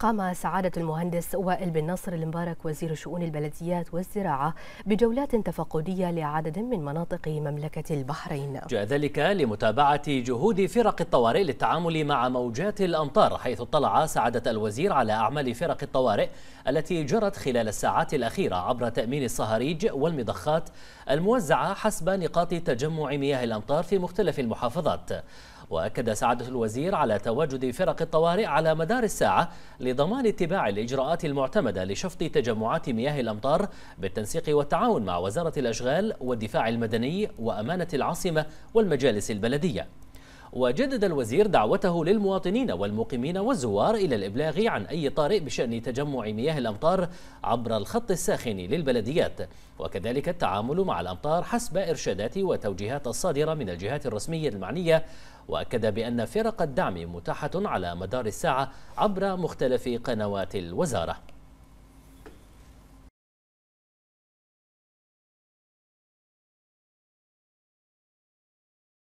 قام سعادة المهندس وائل بن نصر المبارك وزير شؤون البلديات والزراعة بجولات تفقدية لعدد من مناطق مملكة البحرين جاء ذلك لمتابعة جهود فرق الطوارئ للتعامل مع موجات الأمطار حيث اطلع سعادة الوزير على أعمال فرق الطوارئ التي جرت خلال الساعات الأخيرة عبر تأمين الصهاريج والمضخات الموزعة حسب نقاط تجمع مياه الأمطار في مختلف المحافظات وأكد سعادة الوزير على تواجد فرق الطوارئ على مدار الساعة لضمان اتباع الإجراءات المعتمدة لشفط تجمعات مياه الأمطار بالتنسيق والتعاون مع وزارة الأشغال والدفاع المدني وأمانة العاصمة والمجالس البلدية وجدد الوزير دعوته للمواطنين والمقيمين والزوار إلى الإبلاغ عن أي طارئ بشأن تجمع مياه الأمطار عبر الخط الساخن للبلديات وكذلك التعامل مع الأمطار حسب إرشادات وتوجيهات الصادرة من الجهات الرسمية المعنية وأكد بأن فرق الدعم متاحة على مدار الساعة عبر مختلف قنوات الوزارة